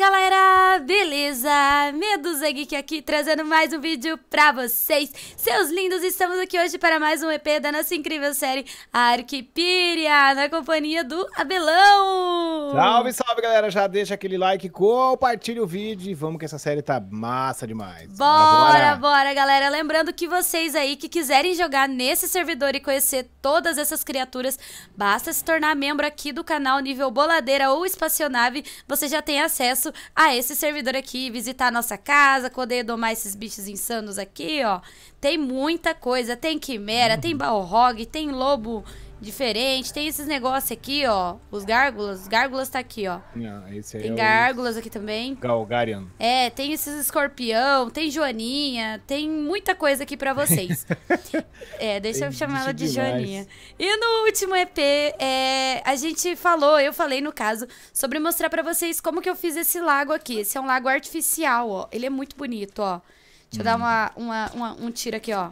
galera! beleza? Medusa Geek aqui trazendo mais um vídeo pra vocês. Seus lindos, estamos aqui hoje para mais um EP da nossa incrível série Arquipiria, na companhia do Abelão. Salve, salve galera, já deixa aquele like, compartilha o vídeo e vamos que essa série tá massa demais. Bora, bora, bora galera. Lembrando que vocês aí que quiserem jogar nesse servidor e conhecer todas essas criaturas, basta se tornar membro aqui do canal nível Boladeira ou Espacionave, você já tem acesso a esse servidor servidor aqui visitar a nossa casa, poder domar esses bichos insanos aqui, ó. Tem muita coisa. Tem quimera, uhum. tem balrog, tem lobo diferente. Tem esses negócios aqui, ó. Os gárgulas. gárgulas tá aqui, ó. esse aí tem é gárgulas aqui também. Galgarian. É, tem esses escorpião, tem Joaninha, tem muita coisa aqui para vocês. é, deixa eu chamar ela de demais. Joaninha. E no último EP, é, a gente falou, eu falei no caso, sobre mostrar para vocês como que eu fiz esse lago aqui. Esse é um lago artificial, ó. Ele é muito bonito, ó. Deixa hum. eu dar hum. uma, uma, uma, um tiro aqui, ó.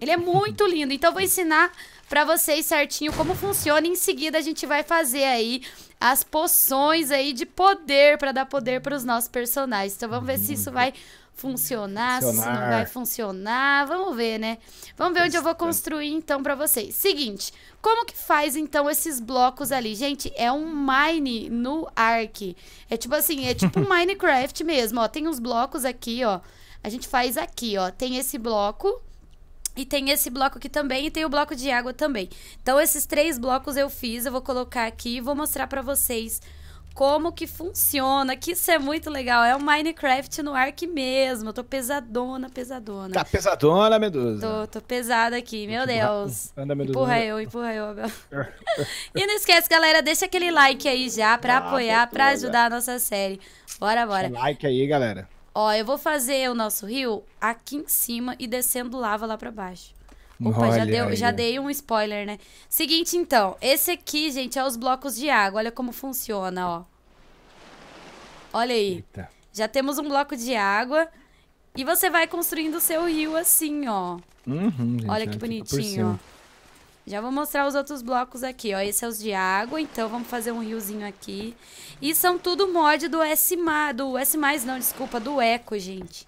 Ele é muito lindo. Então, eu vou ensinar para vocês certinho como funciona. Em seguida a gente vai fazer aí as poções aí de poder para dar poder para os nossos personagens. Então vamos ver se isso vai funcionar, funcionar, se não vai funcionar. Vamos ver, né? Vamos ver onde eu vou construir então para vocês. Seguinte, como que faz então esses blocos ali? Gente, é um mine no Ark. É tipo assim, é tipo Minecraft mesmo, ó. Tem uns blocos aqui, ó. A gente faz aqui, ó. Tem esse bloco e tem esse bloco aqui também e tem o bloco de água também. Então, esses três blocos eu fiz, eu vou colocar aqui e vou mostrar para vocês como que funciona, que isso é muito legal. É o um Minecraft no ar aqui mesmo. Eu tô pesadona, pesadona. Tá pesadona, Medusa? Tô, tô pesada aqui, meu Deus. Anda, Medusa. Empurra eu, empurra eu, Abel. e não esquece, galera, deixa aquele like aí já pra ah, apoiar, pra ajudar a nossa série. Bora, bora. Like aí, galera. Ó, eu vou fazer o nosso rio aqui em cima e descendo lava lá para baixo. Opa, olha já, deu, já dei um spoiler, né? Seguinte, então. Esse aqui, gente, é os blocos de água. Olha como funciona, ó. Olha aí. Eita. Já temos um bloco de água. E você vai construindo o seu rio assim, ó. Uhum, gente, olha que bonitinho, ó. Já vou mostrar os outros blocos aqui, ó. Esse é os de água, então vamos fazer um riozinho aqui. E são tudo mod do S+, do S+, não, desculpa, do Eco, gente.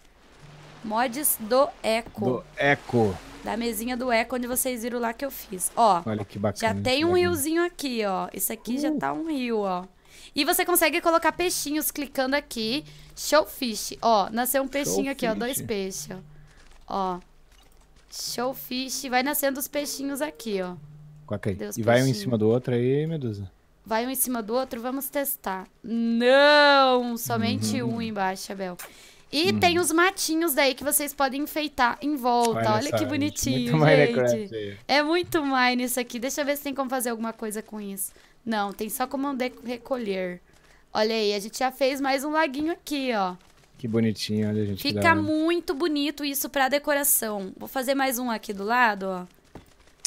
Mods do Eco. Do Eco. Da mesinha do Eco, onde vocês viram lá que eu fiz. Ó, Olha que bacana. Já tem um bacana. riozinho aqui, ó. Isso aqui uh. já tá um rio, ó. E você consegue colocar peixinhos clicando aqui. Showfish. Ó, nasceu um peixinho Showfish. aqui, ó. Dois peixes, ó. Ó. Showfish. Vai nascendo os peixinhos aqui, ó. aí. e vai um em cima do outro aí, Medusa. Vai um em cima do outro, vamos testar. Não! Somente uhum. um embaixo, Abel. E uhum. tem os matinhos daí que vocês podem enfeitar em volta. Olha, Olha que gente, bonitinho, muito gente. É muito mine isso aqui. Deixa eu ver se tem como fazer alguma coisa com isso. Não, tem só como recolher. Olha aí, a gente já fez mais um laguinho aqui, ó. Que bonitinho, olha, a gente. Fica muito bonito isso pra decoração. Vou fazer mais um aqui do lado, ó.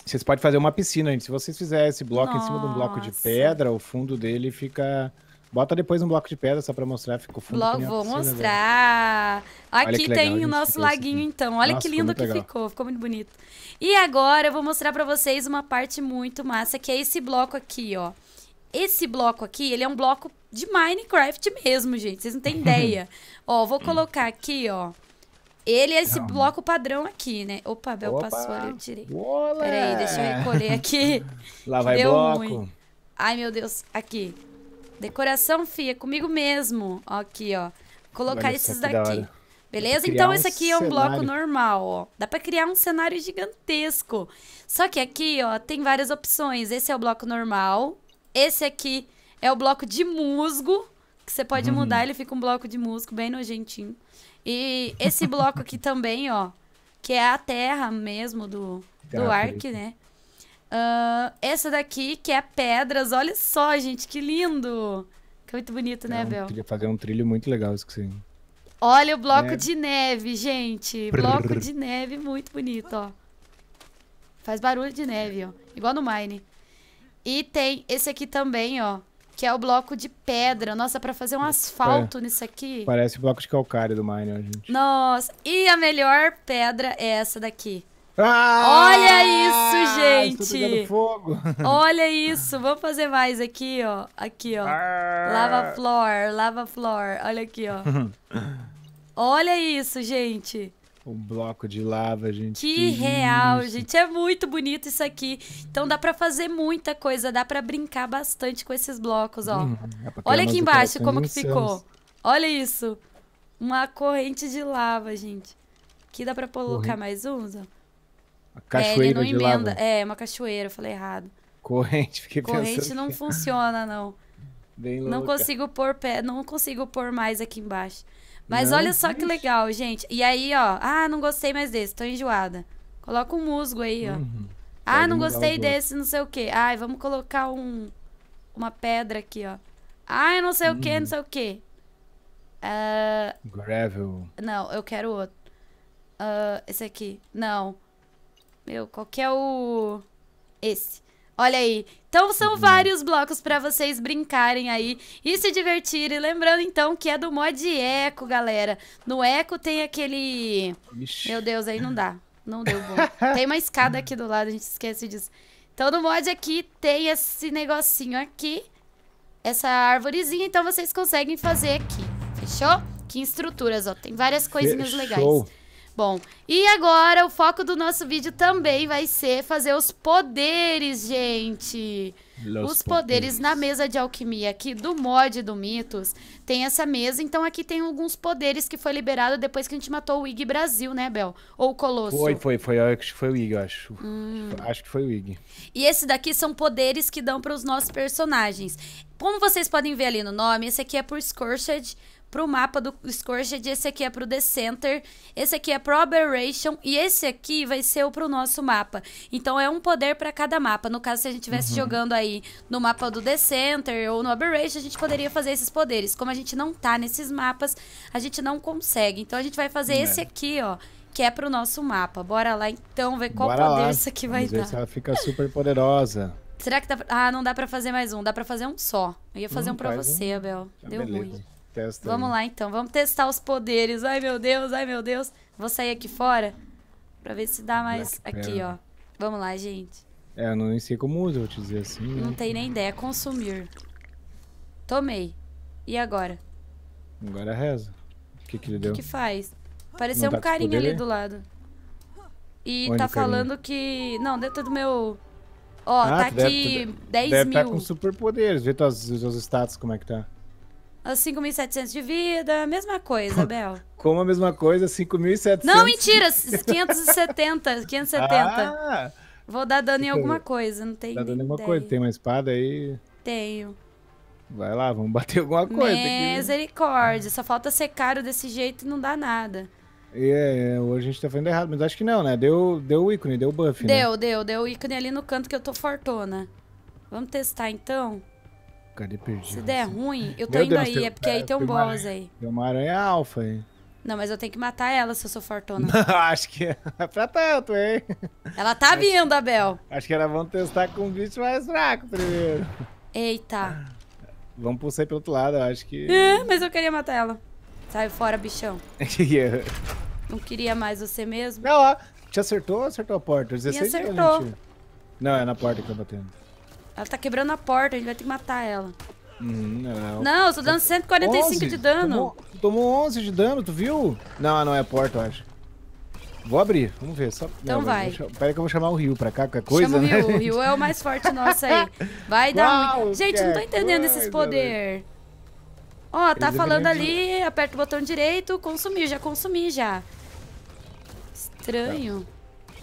Vocês podem fazer uma piscina, gente. Se vocês fizerem esse bloco Nossa. em cima de um bloco de pedra, o fundo dele fica... Bota depois um bloco de pedra só pra mostrar, fica o fundo. Logo, vou piscina, mostrar. Velho. Aqui legal, tem o nosso laguinho, assim. então. Olha Nossa, que lindo que legal. ficou, ficou muito bonito. E agora eu vou mostrar pra vocês uma parte muito massa, que é esse bloco aqui, ó esse bloco aqui, ele é um bloco de Minecraft mesmo, gente. Vocês não têm ideia. ó, vou colocar aqui, ó. Ele é esse Calma. bloco padrão aqui, né? Opa, Bel Opa. passou ali, eu tirei. Olé. Peraí, deixa eu recolher aqui. Lá vai Deu bloco. Ruim. Ai, meu Deus. Aqui. Decoração, fia, comigo mesmo. Ó, aqui, ó. Colocar Olha esses daqui. Da Beleza? Então, um esse aqui é um bloco normal, ó. Dá pra criar um cenário gigantesco. Só que aqui, ó, tem várias opções. Esse é o bloco normal, esse aqui é o bloco de musgo, que você pode hum. mudar, ele fica um bloco de musgo bem nojentinho. E esse bloco aqui também, ó, que é a terra mesmo do, do Ark, né? Uh, essa daqui, que é pedras. Olha só, gente, que lindo! Que é muito bonito, né, é né, um Bel? Trilho, fazer um trilho muito legal isso que você... Olha o bloco neve. Né? de neve, gente. Brrr. Bloco de neve muito bonito, ó. Faz barulho de neve, ó. Igual no Mine. E tem esse aqui também, ó. Que é o bloco de pedra. Nossa, para fazer um é. asfalto é, nisso aqui. Parece bloco de calcário do Mine, ó, gente. Nossa, e a melhor pedra é essa daqui. Ah, Olha isso, gente! Olha isso! Vamos fazer mais aqui, ó. Aqui, ó. Ah. Lava flor, lava flor. Olha aqui, ó. Olha isso, gente! Um bloco de lava, gente. Que, que real, isso. gente. É muito bonito isso aqui. Então dá para fazer muita coisa, dá para brincar bastante com esses blocos, ó. Hum, é Olha aqui embaixo como que ficou. Olha isso. Uma corrente de lava, gente. Aqui dá para colocar corrente. mais uns, ó. A cachoeira é, ele não emenda. Lava. É, uma cachoeira, falei errado. Corrente, fiquei Corrente não funciona, não. Bem louca. Não consigo pôr pé, não consigo pôr mais aqui embaixo. Mas não, olha só que legal, gente. E aí, ó. Ah, não gostei mais desse, tô enjoada. Coloca um musgo aí, ó. Uhum. Ah, não gostei desse, não sei o quê. Ai, vamos colocar um uma pedra aqui, ó. Ai, não sei o quê, não hum. sei o quê. Uh... Gravel. Não, eu quero outro. Uh, esse aqui. Não. Meu, qual que é o... Esse. Olha aí. Então são uhum. vários blocos para vocês brincarem aí e se divertirem. Lembrando então que é do mod eco, galera. No eco tem aquele Ixi. Meu Deus, aí não dá. Não deu bom. tem uma escada aqui do lado, a gente esquece disso. Então no mod aqui tem esse negocinho aqui, essa árvorezinha, então vocês conseguem fazer aqui. Fechou? Que estruturas, ó, tem várias coisinhas Fechou. legais. Bom, e agora o foco do nosso vídeo também vai ser fazer os poderes, gente. Los os poderes. poderes. na mesa de alquimia aqui do mod do Mitos. Tem essa mesa, então aqui tem alguns poderes que foi liberado depois que a gente matou o Ig Brasil, né, Bel? Ou o Colosso. Foi, foi, foi, acho que foi o Ig, eu acho. Hum. Acho que foi o Ig. E esse daqui são poderes que dão para os nossos personagens. Como vocês podem ver ali no nome, esse aqui é por Scorched, pro mapa do Scorched, é esse aqui é pro Decenter, esse aqui é pro Aberration e esse aqui vai ser o pro nosso mapa. Então é um poder para cada mapa. No caso, se a gente estivesse uhum. jogando aí no mapa do Decenter ou no Aberration, a gente poderia fazer esses poderes. Como a gente não tá nesses mapas, a gente não consegue. Então a gente vai fazer é. esse aqui, ó que é pro nosso mapa. Bora lá então ver qual Bora poder isso aqui vai Vamos dar. Ver se ela fica super poderosa. Será que dá pra... Ah, não dá pra fazer mais um. Dá pra fazer um só. Eu ia fazer hum, um pra você, Abel. Tá, Deu beleza. ruim. Testa vamos aí. lá então, vamos testar os poderes. Ai meu Deus, ai meu Deus. Vou sair aqui fora pra ver se dá mais. Black aqui, Pera. ó. Vamos lá, gente. É, eu não sei como usa, vou te dizer assim. Né? Não né? tem nem ideia. Consumir. Tomei. E agora? Agora reza. O que, que ele deu? O que, que faz? Pareceu um tá carinha ali do lado. E Onde tá falando que. Não, dentro do meu. Ó, ah, tá aqui deve, 10 tá deve mil. tá com superpoderes. Vê os seus status como é que tá. 5.700 de vida, mesma coisa, Bel. Como a mesma coisa, 5.700. Não, mentira, 570, 570. Ah, Vou dar dano em alguma coisa, não tem Tá dando alguma coisa, tem uma espada aí? Tenho. Vai lá, vamos bater alguma coisa. Misericórdia, só falta ser caro desse jeito e não dá nada. É, é, hoje a gente tá fazendo errado, mas acho que não, né? Deu, deu o ícone, deu o buff, deu, né? Deu, deu, deu o ícone ali no canto que eu tô fortona. Vamos testar então? Cadê perdido? Se der ruim, eu tô Meu indo Deus, aí, tem... é porque aí é, tem um boss aí. Tem uma aranha alfa aí. Não, mas eu tenho que matar ela se eu sou fortuna. Não, acho que é pra tanto, hein? Ela tá acho... vindo, Abel. Acho que elas vão testar com o bicho mais fraco primeiro. Eita. Vamos pulsar pro outro lado, eu acho que... É, mas eu queria matar ela. Sai fora, bichão. Não queria mais você mesmo? Não, ó. Te acertou ou acertou a porta? 16 Me acertou. Não, é na porta que eu tá tô batendo. Ela tá quebrando a porta, a gente vai ter que matar ela. Hum, não. Não, eu tô dando 145 11? de dano. Tomou, tomou 11 de dano, tu viu? Não, não é a porta, eu acho. Vou abrir, vamos ver. Só... Então não, vai. Vou... que eu vou chamar o Rio pra cá, qualquer coisa, Chama né? o Rio, né? o Rio é o mais forte nosso aí. Vai dar ruim. Gente, não tô entendendo coisa, esses poder. Ó, tá Eles falando ali, aperta o botão direito, consumiu já consumi já. Estranho.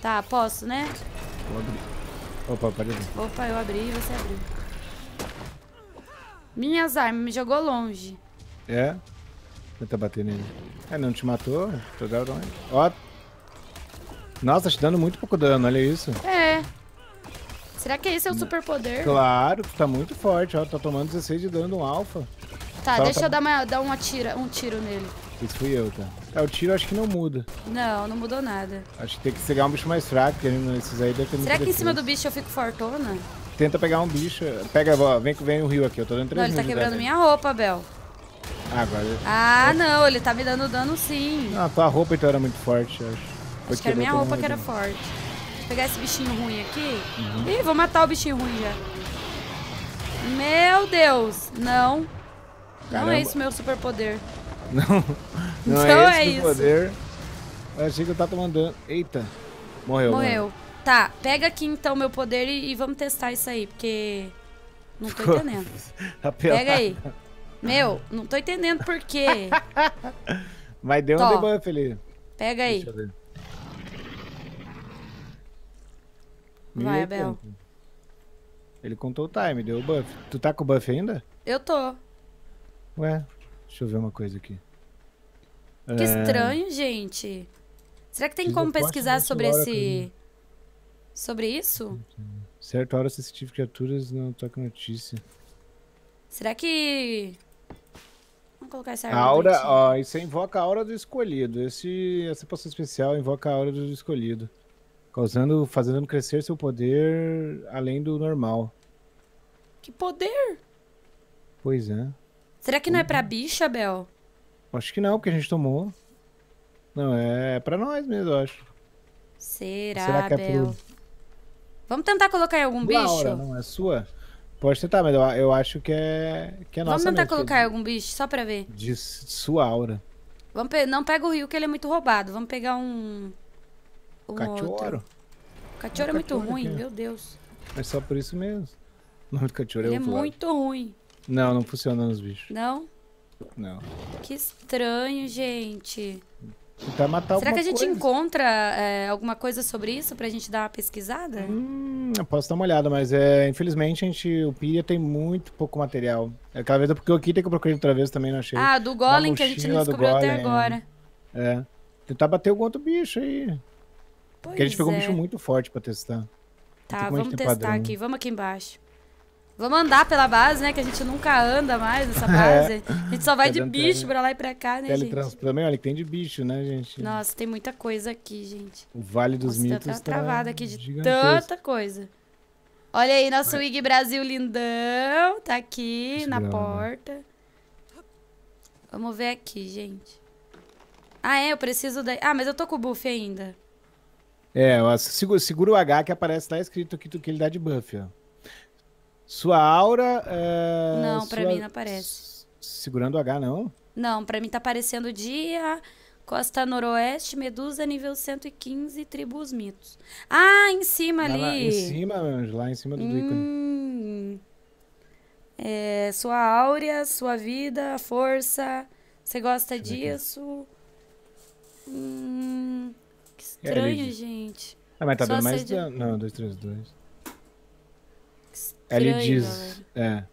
Tá, tá posso, né? Vou abrir. Opa, parede Opa, eu abri e você abriu. Minhas armas, me jogou longe. É? tá bater nele. É, não te matou? É, Toda longe. Ó. Nossa, tá te dando muito pouco dano, olha isso. É. Será que é esse é o hum. poder Claro, tá muito forte, ó. Tá tomando 16 de dano no alfa. Tá, Só deixa tá... eu dar, uma, dar uma tira, um tiro nele. Isso fui eu, tá? É, o tiro acho que não muda. Não, não mudou nada. Acho que tem que pegar um bicho mais fraco, porque esses aí deve ter Será que em cima do bicho eu fico fortona? Tenta pegar um bicho. Pega, ó, vem, vem o rio aqui, eu tô dando 3 Não, ele tá quebrando minha roupa, Bel. Ah, agora... Ah, não, ele tá me dando dano sim. Ah, tua roupa então era muito forte, acho. acho que era minha roupa que era dano. forte. Vou pegar esse bichinho ruim aqui. Uhum. Ih, vou matar o bichinho ruim já. Meu Deus, não. Caramba. Não é isso meu superpoder. Não, não é então é, esse é isso. poder. Eu achei que eu tava mandando. Eita, morreu. Morreu. Mano. Tá, pega aqui então meu poder e, e, vamos testar isso aí, porque. Não tô entendendo. pega aí. Meu, não tô entendendo por quê. Mas deu Tó. um debuff ali. Pega aí. Deixa eu ver. Vai, Abel. Ele contou o time, deu o buff. Tu tá com o buff ainda? Eu tô. Ué, Deixa eu ver uma coisa aqui. Que é... estranho, gente. Será que tem Diz como pesquisar sobre esse. Sobre isso? Certo, hora sensitiva criaturas não toca notícia. Será que. Vamos colocar essa aura. Aqui. Ó, isso invoca a aura do escolhido. Esse, essa poção especial invoca a aura do escolhido. Causando. fazendo crescer seu poder além do normal. Que poder? Pois é. Será que não é pra uhum. bicha, Bel? Acho que não, porque a gente tomou. Não, é pra nós mesmo, eu acho. Será, Será que é Bel? Pro... Vamos tentar colocar em algum Laura, bicho? Laura, não é sua? Pode tentar, mas eu, eu acho que é, que é Vamos nossa. Vamos tentar mesmo, colocar em algum bicho, só pra ver. De sua aura. Vamos pe... Não pega o rio, que ele é muito roubado. Vamos pegar um... um Cachorro. Cachorro é, é muito ruim, é. meu Deus. É só por isso mesmo. O nome do cachorro é ele é, é muito ruim. Não, não funciona nos bichos. Não? Não. Que estranho, gente. Tentar matar Será que a gente coisa. encontra é, alguma coisa sobre isso pra gente dar uma pesquisada? Hum, eu posso dar uma olhada, mas é, infelizmente a gente, o Pia tem muito pouco material. É, Aquela vez porque eu aqui tem que eu procurei outra vez também, não achei. Ah, do Golem que a gente não descobriu golem, até agora. É. Tentar bater algum outro bicho aí. Pois porque a gente pegou é. um bicho é. muito forte pra testar. Tá, vamos testar padrão. Né? aqui. Vamos aqui embaixo. Vamos andar pela base, né? Que a gente nunca anda mais nessa é. base. É. A gente só vai de bicho pra lá e pra cá, né, gente? Também, olha, que tem de bicho, né, gente? Nossa, tem muita coisa aqui, gente. O Vale dos Nossa, tá Mitos tá, tá travado aqui de gigantesco. tanta coisa. Olha aí, nosso Wig Brasil lindão. Tá aqui na grande. porta. Vamos ver aqui, gente. Ah, é? Eu preciso da... Ah, mas eu tô com o buff ainda. É, segura, o H que aparece lá escrito aqui que ele dá de buff, ó. Sua aura. É, não, pra sua... mim não aparece. Segurando o H, não? Não, pra mim tá aparecendo dia, costa noroeste, medusa nível 115, tribos mitos. Ah, em cima ali. Lá, em cima, lá em cima do, hum, ícone. É, sua áurea, sua vida, força. Você gosta disso? Hum, que estranho, é, gente. Ah, mas tá bem dando mais. De... Não, dois, três, dois ele diz. É,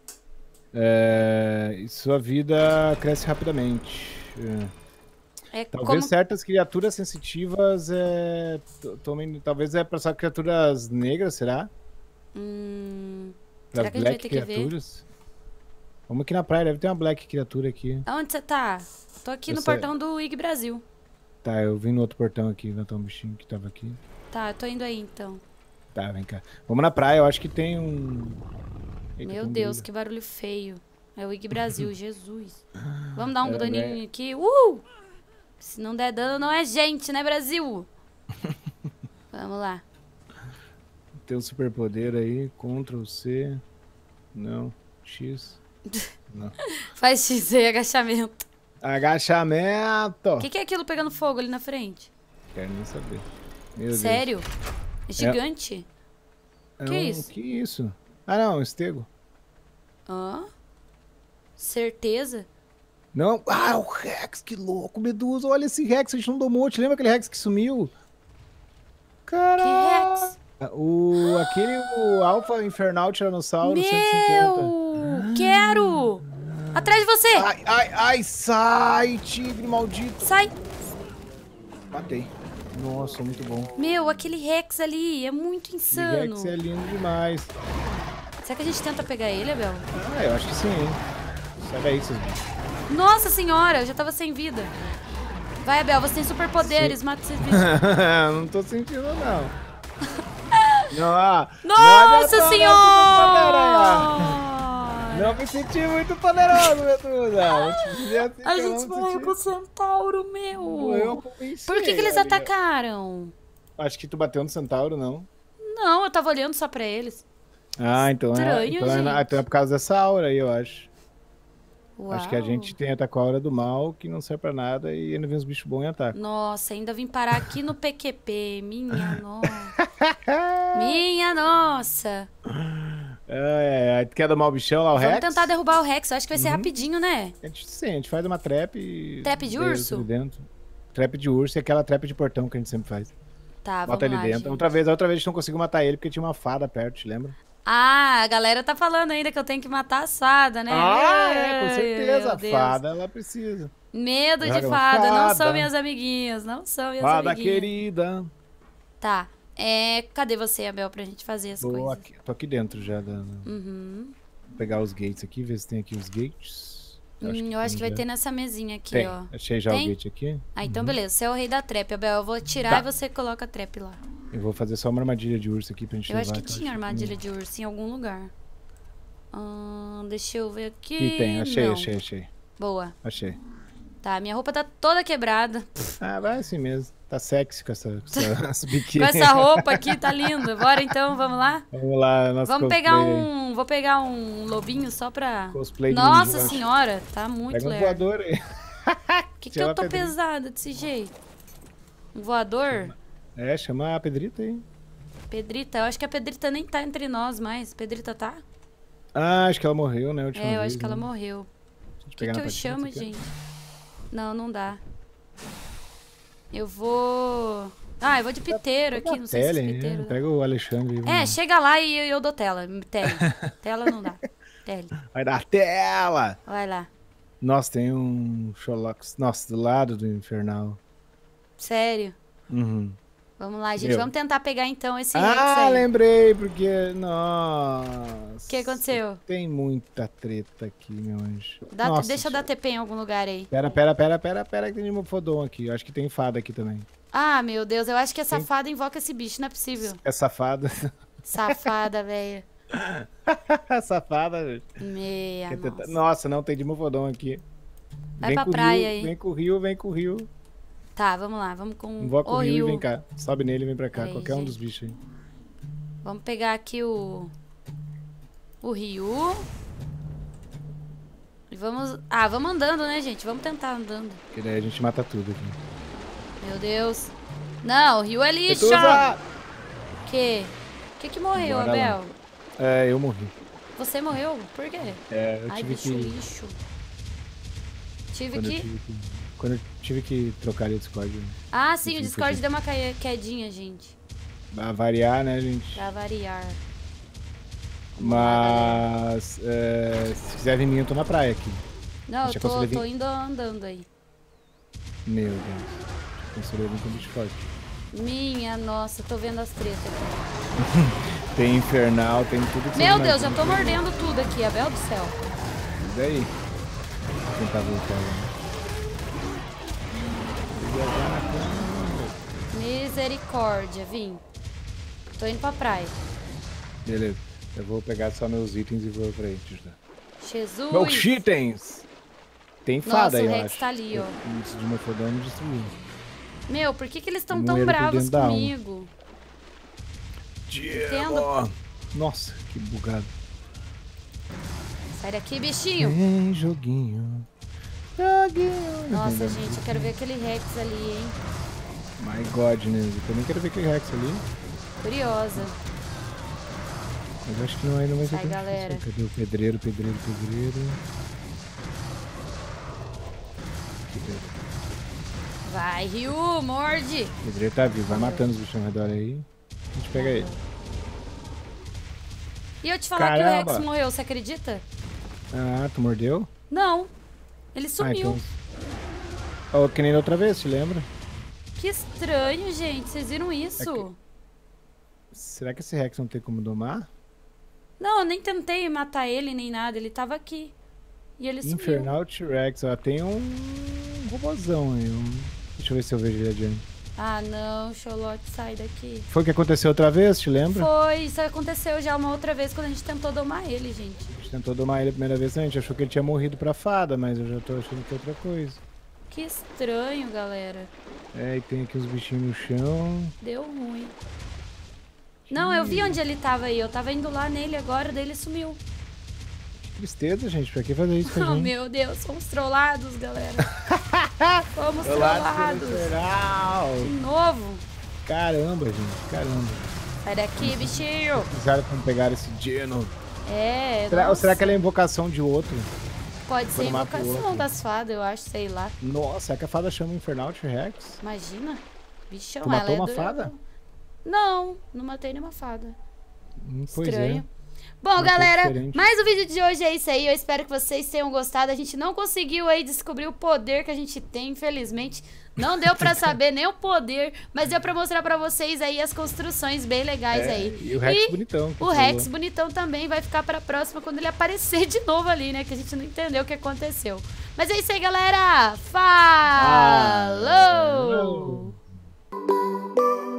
é, sua vida cresce rapidamente. É. é. talvez como... certas criaturas sensitivas é, tomem. Talvez é para só criaturas negras, será? Hum, pra será que black criaturas? Que Vamos aqui na praia, deve ter uma black criatura aqui. Onde você tá? Tô aqui no portão do IG Brasil. Tá, eu vim no outro portão aqui, não tem um bichinho que tava aqui. Tá, eu tô indo aí então. Tá, vem cá. Vamos na praia, eu acho que tem um. Eita, Meu Deus, que barulho feio. É o IG Brasil, Jesus. Vamos dar um é, é- daninho né? aqui. Uh! Se não der dano, não é gente, né, Brasil? Vamos lá. Tem um superpoder aí. Ctrl C. Não. X. Não. Faz X aí, agachamento. Agachamento! O que, que, é aquilo pegando fogo ali na frente? Quero nem saber. Meu Sério? Deus. É Gigante? É, que é um, isso? Que isso? Ah, não, estego. certeza? Não. Ah, o Rex, que louco, Medusa. Olha esse Rex, a gente não domou. Te lembra aquele Rex que sumiu? Caralho. Que Rex? Ah, o, aquele o Alpha Infernal Tiranossauro Meu! 150. Quero! Atrás de você! Ai, ai, ai, sai, tigre maldito! Sai! Matei. Nossa, muito bom. Meu, aquele Rex ali é muito insano. O Rex é lindo demais. Será que a gente tenta pegar ele, Abel? Ah, eu acho que sim. Sai daí, vocês. Nossa senhora, eu já tava sem vida. Vai, Abel, você tem superpoderes, mata esses bichos. não tô sentindo, não. não ah, é Nossa não é senhora! Não me senti muito poderoso, meu Assim a gente morreu pro centauro, meu. Morreu Por que, que eles atacaram? Acho que tu bateu no centauro, não. Não, eu tava olhando só pra eles. Ah, então, é- Estranho, é, então, é, então é por causa dessa aura aí, eu acho. Uau. Acho que a gente tem atacar a aura do mal, que não serve pra nada, e ainda vem uns bichos bons e ataca. Nossa, ainda vim parar aqui no PQP. Minha nossa. Minha nossa. É, quer domar o bichão lá, o Rex? Vamos tentar derrubar o Rex, eu acho que vai ser uhum. rapidinho, né? É, sim, a gente faz uma trap Trap de urso? Dentro. Trap de urso e aquela trap de portão que a gente sempre faz. Tá, Bota ele lá, dentro. Outra vez, outra vez a gente não conseguiu matar ele porque tinha uma fada perto, te lembra? Ah, a galera tá falando ainda que eu tenho que matar a fada, né? Ah, é, com certeza. a fada, ela precisa. Medo de fada. fada. Não são minhas amiguinhas, não são minhas fada amiguinhas. Fada querida. Tá. É, cadê você, Abel, pra gente fazer as coisas? Aqui, tô aqui dentro já, da... Uhum. Vou pegar os gates aqui, ver se tem aqui os gates. Eu acho hum, que, hum, eu acho que vai ter nessa mesinha aqui, tem. ó. Achei já tem? o gate aqui. Ah, então uhum. beleza. Você é o rei da trap, Abel. Eu vou tirar tá. e você coloca a trap lá. Eu vou fazer só uma armadilha de urso aqui pra gente eu levar. Eu acho que tinha armadilha de urso em algum lugar. Hum, deixa eu ver aqui. E tem, achei, Não. achei, achei. Boa. Achei. Tá, minha roupa tá toda quebrada. Ah, vai assim mesmo. Tá sexy com essa, com essa biquíni. com essa roupa aqui, tá lindo. Bora então, vamos lá? Vamos lá, nossa Vamos cosplay. pegar um. Vou pegar um lobinho só pra. Cosplay Nossa de senhora, tá muito Pega um voador aí. que, que eu tô pesada desse jeito? Um voador? Chama. É, chama a Pedrita aí. Pedrita, eu acho que a Pedrita nem tá entre nós mais. Pedrita tá? Ah, acho que ela morreu, né? é, eu vez, acho que né? ela morreu. O que, que eu chamo, gente? Não, não dá. Eu vou... Ah, eu vou de piteiro aqui, não sei tele, se é piteiro. Né? Pega o Alexandre. É, chega lá e eu, eu dou tela. Tele. tela não dá. Tele. Vai dar tela! Vai lá. Nossa, tem um Sherlock. Nossa, do lado do Infernal. Sério? Uhum. Vamos lá, gente. Meu. Vamos tentar pegar então esse Ah, lembrei, porque. Nossa. O que aconteceu? Tem muita treta aqui, meu anjo. Dá, Nossa, deixa eu dar TP em algum lugar aí. Pera, pera, pera, pera, pera, que tem Nimofodon aqui. Eu acho que tem fada aqui também. Ah, meu Deus, eu acho que essa tem... fada invoca esse bicho, não é possível. É safada. Safada, velho. safada, gente. Meia. Nossa. Tentar... nossa, não, tem Dimofodon aqui. Vai vem pra praia rio, aí. Vem com o rio, vem com o rio. Tá, vamos lá, vamos com Invoca o rio, e vem cá. Sobe nele e vem pra cá, qualquer gente. um dos bichos aí. Vamos pegar aqui o... O rio. E vamos... Ah, vamos andando, né, gente? Vamos tentar andando. Porque daí a gente mata tudo aqui. Meu Deus. Não, o rio é lixo! O quê? O que que morreu, Bora Abel? Lá. É, eu morri. Você morreu? Por quê? É, eu Ai, tive bicho, que... lixo. Tive Quando que... Quando eu tive que trocar ali o Discord. Né? Ah, sim, o Discord deu uma quedinha, gente. Pra variar, né, gente? Pra variar. Mas. É, se quiser vir mim, eu tô na praia aqui. Não, eu tô, tô indo andando aí. Meu Deus. Cancelei vir com bicho Minha nossa, tô vendo as tretas aqui. tem infernal, tem tudo que Meu Deus, eu tô mordendo tudo aqui, Abel do céu. E daí? Vou tentar voltar lá. Né? misericórdia, vim. Tô indo pra praia. Beleza. Eu vou pegar só meus itens e vou pra frente. Jesus! Meus itens! Tem fada Nossa, aí, o Rex tá ali, ó. Isso de uma fodão Meu, por que, que eles estão tão bravos comigo? Entendo. Nossa, que bugado. Sai daqui, bichinho. Vem, joguinho. Joguinho. Nossa, gente, eu quero ver aquele Rex ali, hein. My God, né? Eu também quero ver aquele Rex ali. Curiosa. Mas acho que não ainda vai ser. Ai, galera. Cadê o pedreiro, pedreiro, pedreiro? Vai, Ryu, morde! O pedreiro tá vivo, vai matando os bichos ao redor aí. A gente pega ele. E eu te falar Caramba. que o Rex morreu, você acredita? Ah, tu mordeu? Não. Ele sumiu. Ah, então... Oh, que nem da outra vez, se lembra? Que estranho, gente. Vocês viram é isso? Será que esse Rex não tem como domar? Não, eu nem tentei matar ele nem nada. Ele tava aqui. E ele sumiu. Infernal T-Rex. Ó, tem um robozão aí. Um... Deixa eu ver se eu vejo ele adiante. Ah, não. Xolote, sai daqui. Foi o que aconteceu outra vez, te lembra? Foi. Isso aconteceu já uma outra vez quando a gente tentou domar ele, gente. A gente tentou domar ele a primeira vez, né, a gente achou que ele tinha morrido pra fada, mas eu já tô achando que é outra coisa. Que estranho, galera. É, e tem aqui uns bichinhos no chão. Deu ruim. Não, eu vi onde ele tava aí. Eu tava indo lá nele agora, daí ele sumiu. Que tristeza, gente. Pra que fazer isso com Oh, meu Deus. Fomos trollados, galera. fomos trollados. De novo. Caramba, gente. Caramba. Sai daqui, bichinho. Precisaram como pegar esse geno. É, será, Ou será que ela é invocação de outro? Pode ser invocação assim. das fadas, eu acho, sei lá. Nossa, é que a fada chama Infernal T-Rex? Imagina. Bichão, tu ela matou é uma fada? Não, não matei nenhuma fada. Hum, é. Estranho. É. Bom, tá galera, mais o um vídeo de hoje é isso aí. Eu espero que vocês tenham gostado. A gente não conseguiu aí descobrir o poder que a gente tem, infelizmente. Não deu para saber nem o poder, mas deu para mostrar para vocês aí as construções bem legais é, aí. E o Rex e bonitão. O Rex falou. bonitão também vai ficar para próxima quando ele aparecer de novo ali, né? Que a gente não entendeu o que aconteceu. Mas é isso aí, galera. Falou! Ah,